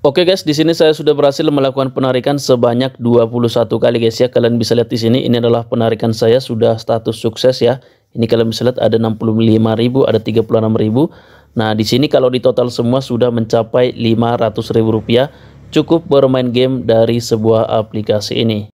Oke guys, di sini saya sudah berhasil melakukan penarikan sebanyak 21 kali guys ya. Kalian bisa lihat di sini ini adalah penarikan saya sudah status sukses ya. Ini kalian bisa lihat ada 65.000, ada 36.000. Nah, di sini kalau di total semua sudah mencapai ribu rupiah. cukup bermain game dari sebuah aplikasi ini.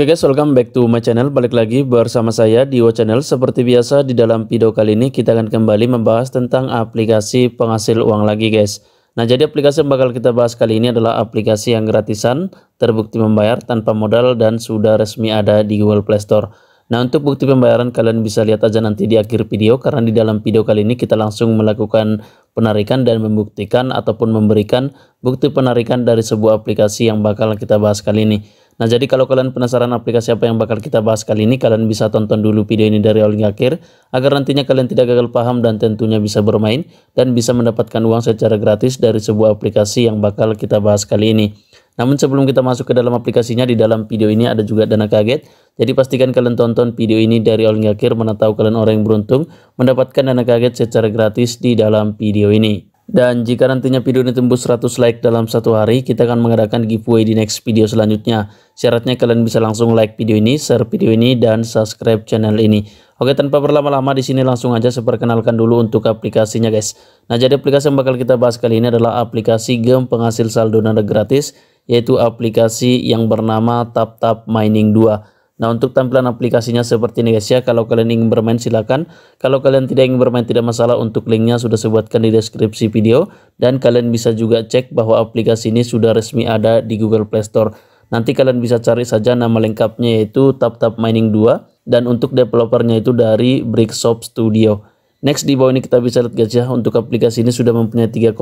Oke okay guys, welcome back to my channel. Balik lagi bersama saya di Wo Channel. Seperti biasa di dalam video kali ini kita akan kembali membahas tentang aplikasi penghasil uang lagi guys. Nah, jadi aplikasi yang bakal kita bahas kali ini adalah aplikasi yang gratisan, terbukti membayar tanpa modal dan sudah resmi ada di Google Play Store. Nah, untuk bukti pembayaran kalian bisa lihat aja nanti di akhir video karena di dalam video kali ini kita langsung melakukan penarikan dan membuktikan ataupun memberikan bukti penarikan dari sebuah aplikasi yang bakal kita bahas kali ini. Nah, jadi kalau kalian penasaran aplikasi apa yang bakal kita bahas kali ini, kalian bisa tonton dulu video ini dari awal hingga akhir agar nantinya kalian tidak gagal paham dan tentunya bisa bermain dan bisa mendapatkan uang secara gratis dari sebuah aplikasi yang bakal kita bahas kali ini. Namun sebelum kita masuk ke dalam aplikasinya, di dalam video ini ada juga dana kaget. Jadi pastikan kalian tonton video ini dari awal hingga akhir, mana tahu kalian orang yang beruntung mendapatkan dana kaget secara gratis di dalam video ini. Dan jika nantinya video ini tembus 100 like dalam satu hari, kita akan mengadakan giveaway di next video selanjutnya. Syaratnya kalian bisa langsung like video ini, share video ini, dan subscribe channel ini. Oke, tanpa berlama-lama di sini langsung aja saya perkenalkan dulu untuk aplikasinya guys. Nah, jadi aplikasi yang bakal kita bahas kali ini adalah aplikasi game penghasil saldo nada gratis, yaitu aplikasi yang bernama TapTap -Tap Mining 2. Nah untuk tampilan aplikasinya seperti ini guys ya kalau kalian ingin bermain silakan kalau kalian tidak ingin bermain tidak masalah untuk linknya sudah saya buatkan di deskripsi video dan kalian bisa juga cek bahwa aplikasi ini sudah resmi ada di Google Play Store nanti kalian bisa cari saja nama lengkapnya yaitu Tap Tap Mining 2 dan untuk developernya itu dari Brickshop Studio Next di bawah ini kita bisa lihat guys ya untuk aplikasi ini sudah mempunyai 3,0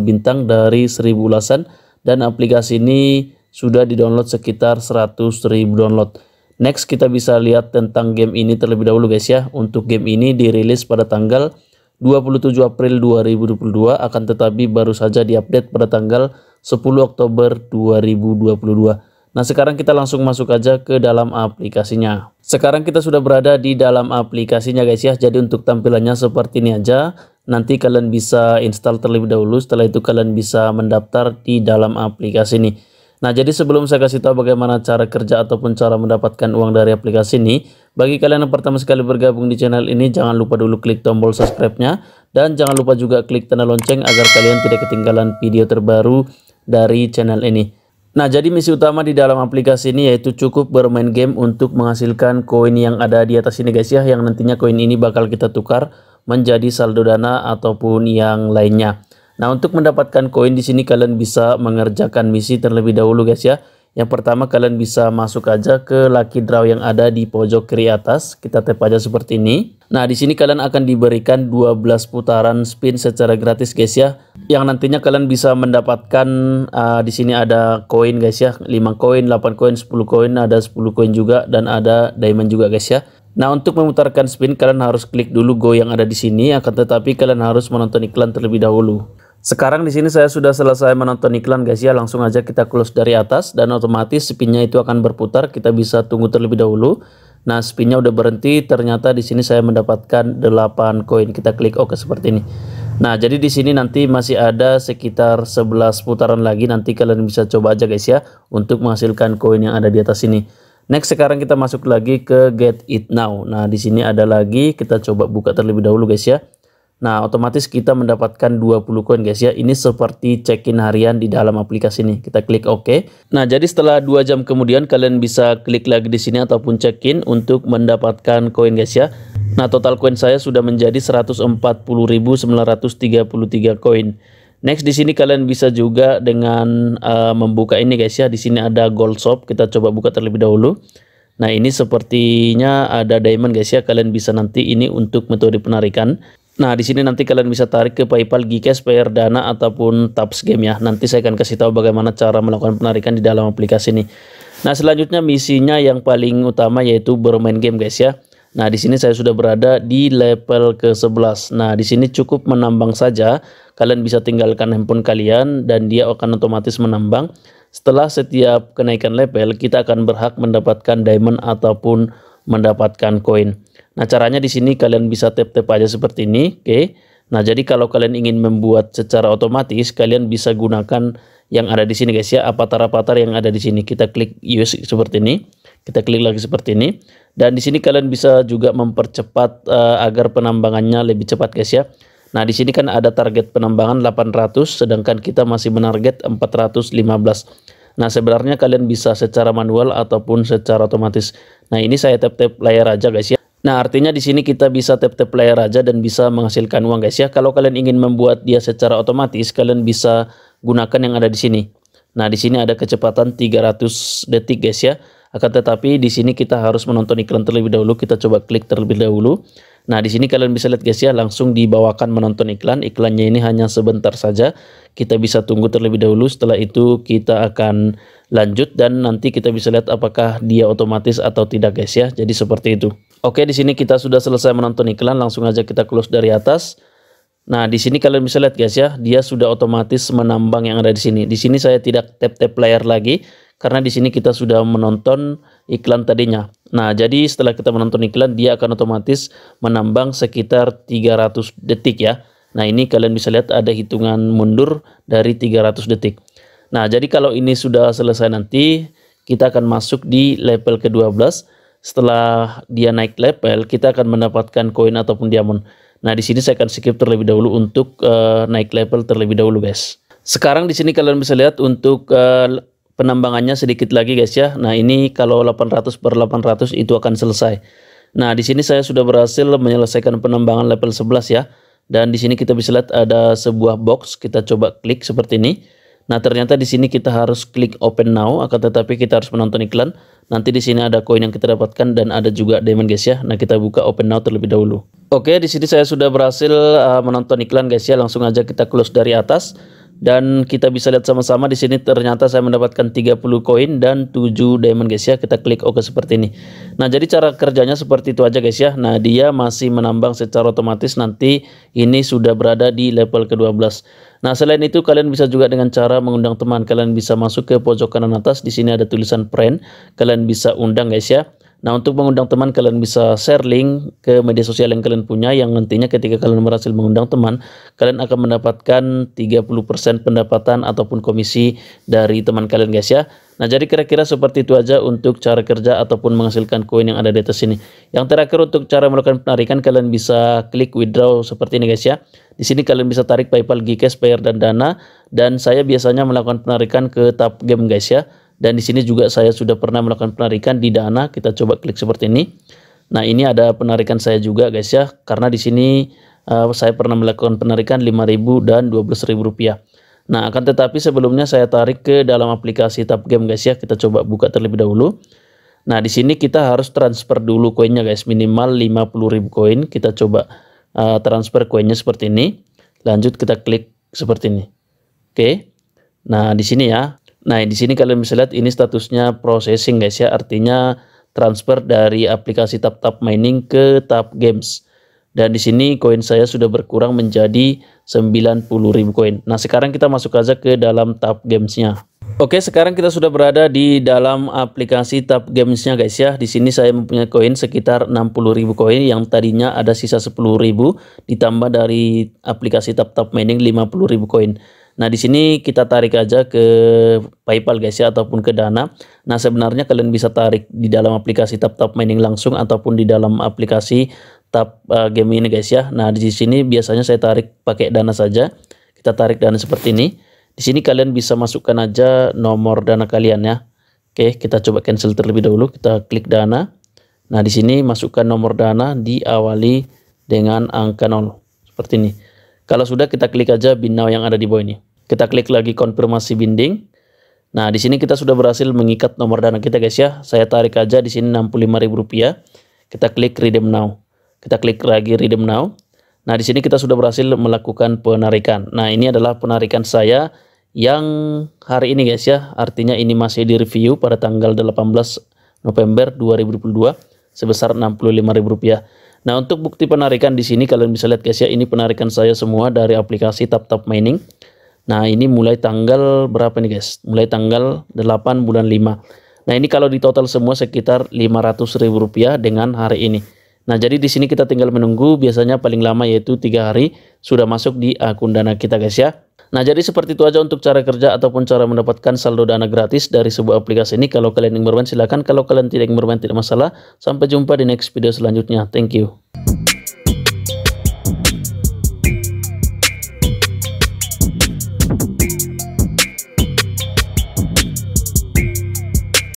bintang dari 1000 ulasan dan aplikasi ini sudah di-download sekitar 100.000 download. Next kita bisa lihat tentang game ini terlebih dahulu guys ya. Untuk game ini dirilis pada tanggal 27 April 2022 akan tetapi baru saja diupdate pada tanggal 10 Oktober 2022. Nah sekarang kita langsung masuk aja ke dalam aplikasinya. Sekarang kita sudah berada di dalam aplikasinya guys ya. Jadi untuk tampilannya seperti ini aja. Nanti kalian bisa install terlebih dahulu setelah itu kalian bisa mendaftar di dalam aplikasi ini. Nah, jadi sebelum saya kasih tahu bagaimana cara kerja ataupun cara mendapatkan uang dari aplikasi ini, bagi kalian yang pertama sekali bergabung di channel ini, jangan lupa dulu klik tombol subscribe-nya, dan jangan lupa juga klik tanda lonceng agar kalian tidak ketinggalan video terbaru dari channel ini. Nah, jadi misi utama di dalam aplikasi ini yaitu cukup bermain game untuk menghasilkan koin yang ada di atas ini guys ya, yang nantinya koin ini bakal kita tukar menjadi saldo dana ataupun yang lainnya. Nah, untuk mendapatkan koin di sini kalian bisa mengerjakan misi terlebih dahulu guys ya. Yang pertama kalian bisa masuk aja ke lucky draw yang ada di pojok kiri atas. Kita tap aja seperti ini. Nah, di sini kalian akan diberikan 12 putaran spin secara gratis guys ya. Yang nantinya kalian bisa mendapatkan uh, di sini ada koin guys ya. 5 koin, 8 koin, 10 koin, ada 10 koin juga dan ada diamond juga guys ya. Nah, untuk memutarkan spin kalian harus klik dulu go yang ada di sini akan tetapi kalian harus menonton iklan terlebih dahulu. Sekarang di sini saya sudah selesai menonton iklan guys ya, langsung aja kita close dari atas dan otomatis spinnya itu akan berputar, kita bisa tunggu terlebih dahulu. Nah, spinnya udah berhenti, ternyata di sini saya mendapatkan 8 koin. Kita klik oke seperti ini. Nah, jadi di sini nanti masih ada sekitar 11 putaran lagi, nanti kalian bisa coba aja guys ya untuk menghasilkan koin yang ada di atas ini. Next sekarang kita masuk lagi ke get it now. Nah, di sini ada lagi, kita coba buka terlebih dahulu guys ya. Nah, otomatis kita mendapatkan 20 koin guys ya. Ini seperti check-in harian di dalam aplikasi ini. Kita klik OK. Nah, jadi setelah 2 jam kemudian kalian bisa klik lagi di sini ataupun check-in untuk mendapatkan koin guys ya. Nah, total koin saya sudah menjadi 140.933 koin. Next di sini kalian bisa juga dengan uh, membuka ini guys ya. Di sini ada gold shop. Kita coba buka terlebih dahulu. Nah, ini sepertinya ada diamond guys ya. Kalian bisa nanti ini untuk metode penarikan. Nah, di sini nanti kalian bisa tarik ke PayPal, GCash, Payer Dana ataupun Taps Game ya. Nanti saya akan kasih tahu bagaimana cara melakukan penarikan di dalam aplikasi ini. Nah, selanjutnya misinya yang paling utama yaitu bermain game guys ya. Nah, di sini saya sudah berada di level ke-11. Nah, di sini cukup menambang saja. Kalian bisa tinggalkan handphone kalian dan dia akan otomatis menambang. Setelah setiap kenaikan level, kita akan berhak mendapatkan diamond ataupun mendapatkan koin. Nah, caranya di sini kalian bisa tap-tap aja seperti ini, oke. Okay. Nah, jadi kalau kalian ingin membuat secara otomatis, kalian bisa gunakan yang ada di sini guys ya, apatar-apatar yang ada di sini. Kita klik use seperti ini. Kita klik lagi seperti ini. Dan di sini kalian bisa juga mempercepat uh, agar penambangannya lebih cepat guys ya. Nah, di sini kan ada target penambangan 800 sedangkan kita masih menarget 415. Nah, sebenarnya kalian bisa secara manual ataupun secara otomatis. Nah, ini saya tap-tap layar aja guys ya. Nah, artinya di sini kita bisa tap-tap player aja dan bisa menghasilkan uang guys ya. Kalau kalian ingin membuat dia secara otomatis, kalian bisa gunakan yang ada di sini. Nah, di sini ada kecepatan 300 detik guys ya. Akan tetapi di sini kita harus menonton iklan terlebih dahulu. Kita coba klik terlebih dahulu. Nah, di sini kalian bisa lihat guys ya, langsung dibawakan menonton iklan. Iklannya ini hanya sebentar saja. Kita bisa tunggu terlebih dahulu. Setelah itu kita akan lanjut dan nanti kita bisa lihat apakah dia otomatis atau tidak guys ya. Jadi seperti itu. Oke, di sini kita sudah selesai menonton iklan, langsung aja kita close dari atas. Nah, di sini kalian bisa lihat guys ya, dia sudah otomatis menambang yang ada di sini. Di sini saya tidak tap-tap layar lagi karena di sini kita sudah menonton iklan tadinya. Nah, jadi setelah kita menonton iklan, dia akan otomatis menambang sekitar 300 detik ya. Nah, ini kalian bisa lihat ada hitungan mundur dari 300 detik. Nah, jadi kalau ini sudah selesai nanti, kita akan masuk di level ke-12 setelah dia naik level kita akan mendapatkan koin ataupun diamond. Nah, di sini saya akan skip terlebih dahulu untuk uh, naik level terlebih dahulu, guys. Sekarang di sini kalian bisa lihat untuk uh, penambangannya sedikit lagi, guys ya. Nah, ini kalau 800 per 800 itu akan selesai. Nah, di sini saya sudah berhasil menyelesaikan penambangan level 11 ya. Dan di sini kita bisa lihat ada sebuah box, kita coba klik seperti ini. Nah, ternyata di sini kita harus klik open now, akan tetapi kita harus menonton iklan. Nanti di sini ada koin yang kita dapatkan dan ada juga diamond guys ya. Nah, kita buka open now terlebih dahulu. Oke, di sini saya sudah berhasil uh, menonton iklan guys ya. Langsung aja kita close dari atas dan kita bisa lihat sama-sama di sini ternyata saya mendapatkan 30 koin dan 7 diamond guys ya kita klik oke seperti ini nah jadi cara kerjanya seperti itu aja guys ya nah dia masih menambang secara otomatis nanti ini sudah berada di level ke-12 nah selain itu kalian bisa juga dengan cara mengundang teman kalian bisa masuk ke pojok kanan atas di sini ada tulisan friend kalian bisa undang guys ya Nah, untuk mengundang teman kalian bisa share link ke media sosial yang kalian punya yang nantinya ketika kalian berhasil mengundang teman, kalian akan mendapatkan 30% pendapatan ataupun komisi dari teman kalian guys ya. Nah, jadi kira-kira seperti itu aja untuk cara kerja ataupun menghasilkan koin yang ada di atas ini. Yang terakhir untuk cara melakukan penarikan kalian bisa klik withdraw seperti ini guys ya. Di sini kalian bisa tarik PayPal, GCash, Payer dan Dana dan saya biasanya melakukan penarikan ke tab game guys ya. Dan di sini juga saya sudah pernah melakukan penarikan di Dana. Kita coba klik seperti ini. Nah, ini ada penarikan saya juga guys ya. Karena di sini uh, saya pernah melakukan penarikan 5.000 dan 12.000 rupiah. Nah, akan tetapi sebelumnya saya tarik ke dalam aplikasi Tab Game guys ya. Kita coba buka terlebih dahulu. Nah, di sini kita harus transfer dulu koinnya guys, minimal 50.000 koin. Kita coba uh, transfer koinnya seperti ini. Lanjut kita klik seperti ini. Oke. Okay. Nah, di sini ya. Nah, di sini kalian bisa lihat ini statusnya processing guys ya, artinya transfer dari aplikasi Tap Tap Mining ke Tap Games. Dan di sini koin saya sudah berkurang menjadi 90.000 koin. Nah, sekarang kita masuk aja ke dalam Tap Games-nya. Oke, sekarang kita sudah berada di dalam aplikasi Tap Games-nya guys ya. Di sini saya mempunyai koin sekitar 60.000 koin yang tadinya ada sisa 10.000 ditambah dari aplikasi Tap Tap Mining 50.000 koin. Nah, di sini kita tarik aja ke PayPal guys ya ataupun ke Dana. Nah, sebenarnya kalian bisa tarik di dalam aplikasi TapTap -tap Mining langsung ataupun di dalam aplikasi Tap uh, Game ini guys ya. Nah, di sini biasanya saya tarik pakai Dana saja. Kita tarik Dana seperti ini. Di sini kalian bisa masukkan aja nomor Dana kalian ya. Oke, kita coba cancel terlebih dahulu. Kita klik Dana. Nah, di sini masukkan nomor Dana diawali dengan angka 0 seperti ini. Kalau sudah kita klik aja bin now yang ada di bawah ini. Kita klik lagi konfirmasi binding. Nah, di sini kita sudah berhasil mengikat nomor dana kita guys ya. Saya tarik aja di sini Rp65.000. Kita klik redeem now. Kita klik lagi redeem now. Nah, di sini kita sudah berhasil melakukan penarikan. Nah, ini adalah penarikan saya yang hari ini guys ya. Artinya ini masih di review pada tanggal 18 November 2022 sebesar Rp65.000. Nah, untuk bukti penarikan di sini kalian bisa lihat guys ya, ini penarikan saya semua dari aplikasi TapTap -tap Mining. Nah, ini mulai tanggal berapa nih guys? Mulai tanggal 8 bulan 5. Nah, ini kalau di total semua sekitar ribu rupiah dengan hari ini. Nah, jadi di sini kita tinggal menunggu biasanya paling lama yaitu tiga hari sudah masuk di akun Dana kita guys ya. Nah, jadi seperti itu aja untuk cara kerja ataupun cara mendapatkan saldo Dana gratis dari sebuah aplikasi ini. Kalau kalian ingin bermain silahkan, kalau kalian tidak ingin bermain tidak masalah. Sampai jumpa di next video selanjutnya. Thank you.